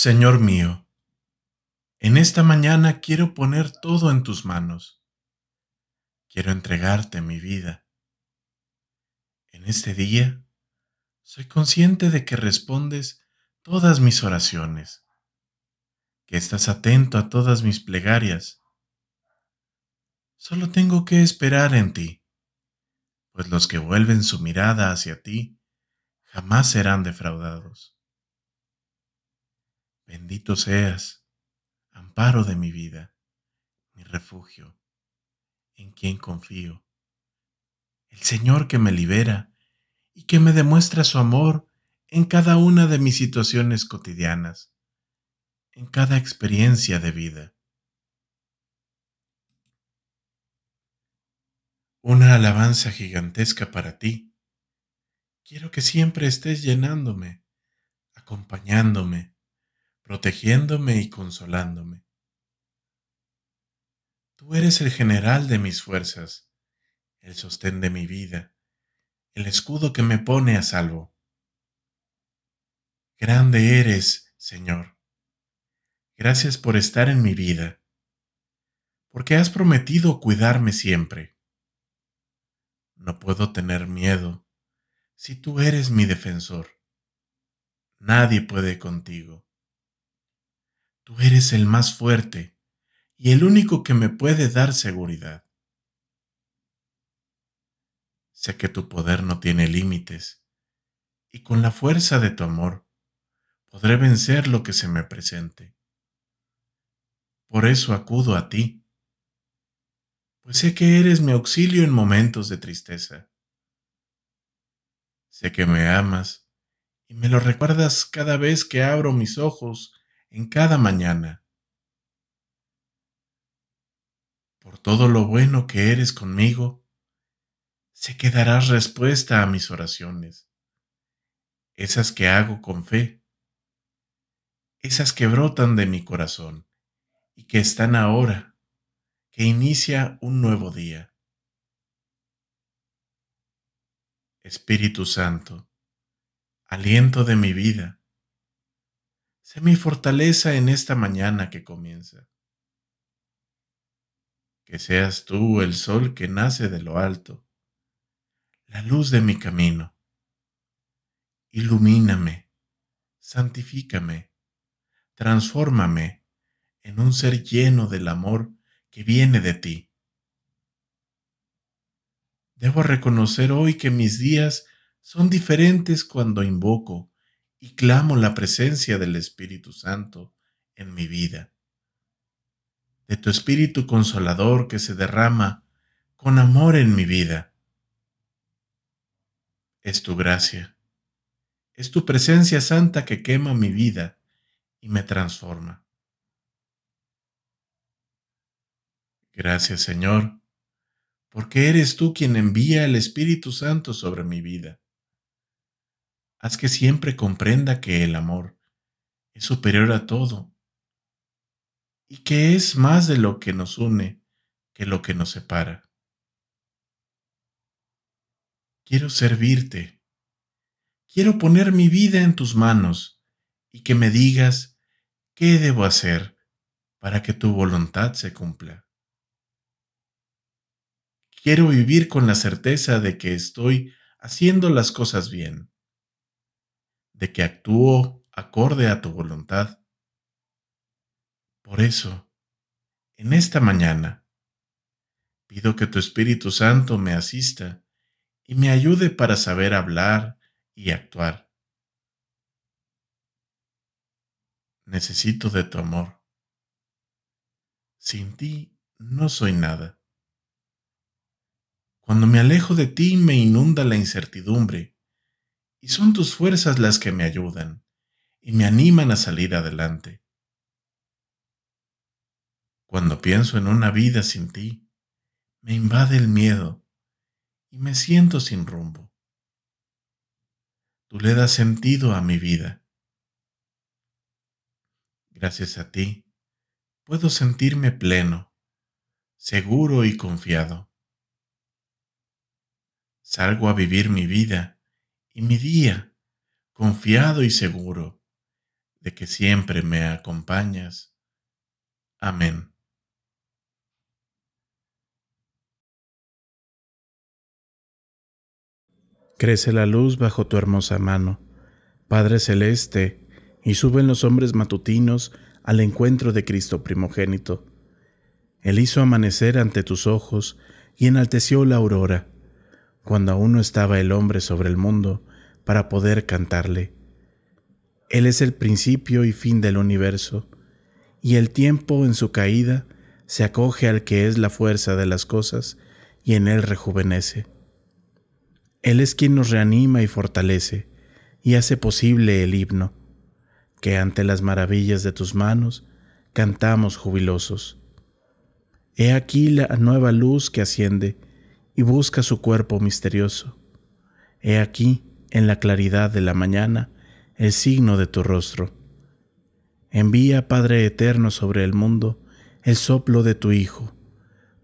Señor mío, en esta mañana quiero poner todo en tus manos. Quiero entregarte mi vida. En este día soy consciente de que respondes todas mis oraciones, que estás atento a todas mis plegarias. Solo tengo que esperar en ti, pues los que vuelven su mirada hacia ti jamás serán defraudados. Bendito seas, amparo de mi vida, mi refugio, en quien confío. El Señor que me libera y que me demuestra su amor en cada una de mis situaciones cotidianas, en cada experiencia de vida. Una alabanza gigantesca para ti. Quiero que siempre estés llenándome, acompañándome protegiéndome y consolándome. Tú eres el general de mis fuerzas, el sostén de mi vida, el escudo que me pone a salvo. Grande eres, Señor. Gracias por estar en mi vida, porque has prometido cuidarme siempre. No puedo tener miedo si tú eres mi defensor. Nadie puede contigo. Tú eres el más fuerte y el único que me puede dar seguridad. Sé que tu poder no tiene límites y con la fuerza de tu amor podré vencer lo que se me presente. Por eso acudo a ti, pues sé que eres mi auxilio en momentos de tristeza. Sé que me amas y me lo recuerdas cada vez que abro mis ojos en cada mañana. Por todo lo bueno que eres conmigo, sé que darás respuesta a mis oraciones, esas que hago con fe, esas que brotan de mi corazón y que están ahora, que inicia un nuevo día. Espíritu Santo, aliento de mi vida, Sé mi fortaleza en esta mañana que comienza. Que seas tú el sol que nace de lo alto, la luz de mi camino. Ilumíname, santifícame, transfórmame en un ser lleno del amor que viene de ti. Debo reconocer hoy que mis días son diferentes cuando invoco y clamo la presencia del Espíritu Santo en mi vida, de tu Espíritu Consolador que se derrama con amor en mi vida. Es tu gracia, es tu presencia santa que quema mi vida y me transforma. Gracias Señor, porque eres tú quien envía el Espíritu Santo sobre mi vida Haz que siempre comprenda que el amor es superior a todo y que es más de lo que nos une que lo que nos separa. Quiero servirte. Quiero poner mi vida en tus manos y que me digas qué debo hacer para que tu voluntad se cumpla. Quiero vivir con la certeza de que estoy haciendo las cosas bien de que actúo acorde a tu voluntad. Por eso, en esta mañana, pido que tu Espíritu Santo me asista y me ayude para saber hablar y actuar. Necesito de tu amor. Sin ti no soy nada. Cuando me alejo de ti me inunda la incertidumbre y son tus fuerzas las que me ayudan y me animan a salir adelante. Cuando pienso en una vida sin ti, me invade el miedo y me siento sin rumbo. Tú le das sentido a mi vida. Gracias a ti, puedo sentirme pleno, seguro y confiado. Salgo a vivir mi vida y mi día, confiado y seguro de que siempre me acompañas. Amén. Crece la luz bajo tu hermosa mano, Padre Celeste, y suben los hombres matutinos al encuentro de Cristo primogénito. Él hizo amanecer ante tus ojos y enalteció la aurora. Cuando aún no estaba el hombre sobre el mundo, para poder cantarle. Él es el principio y fin del universo, y el tiempo en su caída se acoge al que es la fuerza de las cosas y en él rejuvenece. Él es quien nos reanima y fortalece, y hace posible el himno, que ante las maravillas de tus manos cantamos jubilosos. He aquí la nueva luz que asciende y busca su cuerpo misterioso. He aquí en la claridad de la mañana el signo de tu rostro. Envía, Padre eterno, sobre el mundo el soplo de tu Hijo,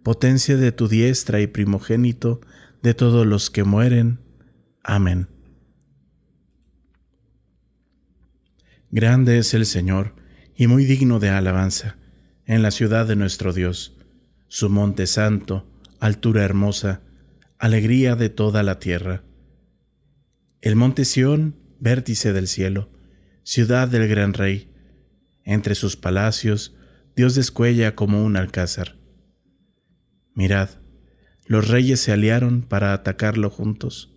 potencia de tu diestra y primogénito de todos los que mueren. Amén. Grande es el Señor y muy digno de alabanza en la ciudad de nuestro Dios, su monte santo, altura hermosa, alegría de toda la tierra. El monte Sión, vértice del cielo, ciudad del gran rey. Entre sus palacios, Dios descuella como un alcázar. Mirad, los reyes se aliaron para atacarlo juntos,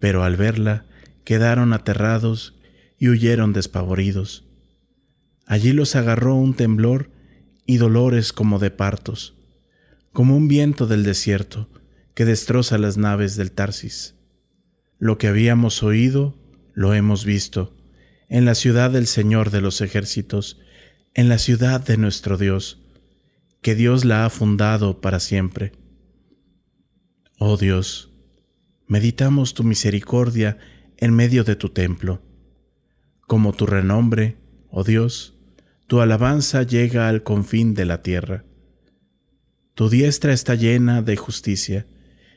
pero al verla quedaron aterrados y huyeron despavoridos. Allí los agarró un temblor y dolores como de partos, como un viento del desierto que destroza las naves del Tarsis. Lo que habíamos oído, lo hemos visto, en la ciudad del Señor de los ejércitos, en la ciudad de nuestro Dios, que Dios la ha fundado para siempre. Oh Dios, meditamos tu misericordia en medio de tu templo. Como tu renombre, oh Dios, tu alabanza llega al confín de la tierra. Tu diestra está llena de justicia,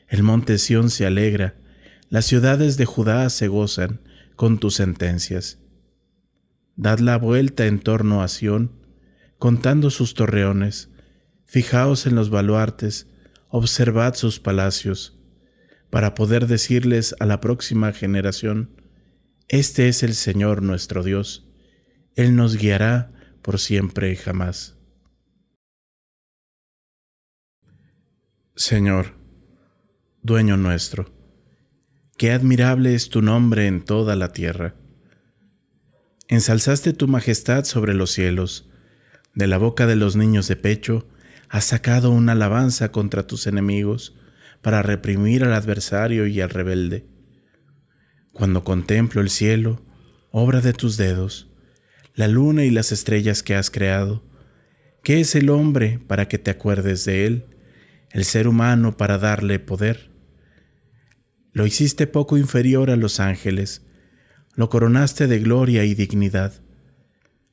el monte Sión se alegra, las ciudades de Judá se gozan con tus sentencias. Dad la vuelta en torno a Sión, contando sus torreones, fijaos en los baluartes, observad sus palacios, para poder decirles a la próxima generación, Este es el Señor nuestro Dios, Él nos guiará por siempre y jamás. Señor, dueño nuestro, Qué admirable es tu nombre en toda la tierra. Ensalzaste tu majestad sobre los cielos. De la boca de los niños de pecho has sacado una alabanza contra tus enemigos para reprimir al adversario y al rebelde. Cuando contemplo el cielo, obra de tus dedos, la luna y las estrellas que has creado, ¿qué es el hombre para que te acuerdes de él? El ser humano para darle poder. Lo hiciste poco inferior a los ángeles, lo coronaste de gloria y dignidad.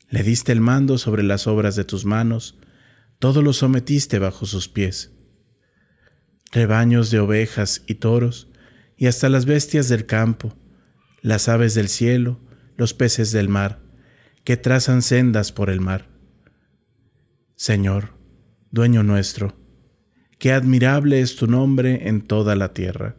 Le diste el mando sobre las obras de tus manos, todo lo sometiste bajo sus pies. Rebaños de ovejas y toros, y hasta las bestias del campo, las aves del cielo, los peces del mar, que trazan sendas por el mar. Señor, dueño nuestro, qué admirable es tu nombre en toda la tierra.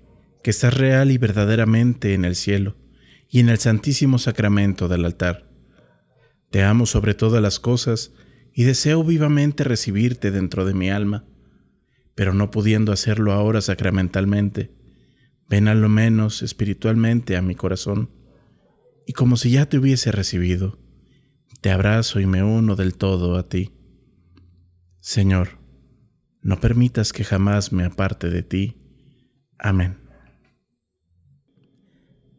que estás real y verdaderamente en el cielo y en el santísimo sacramento del altar. Te amo sobre todas las cosas y deseo vivamente recibirte dentro de mi alma, pero no pudiendo hacerlo ahora sacramentalmente, ven a lo menos espiritualmente a mi corazón, y como si ya te hubiese recibido, te abrazo y me uno del todo a ti. Señor, no permitas que jamás me aparte de ti. Amén.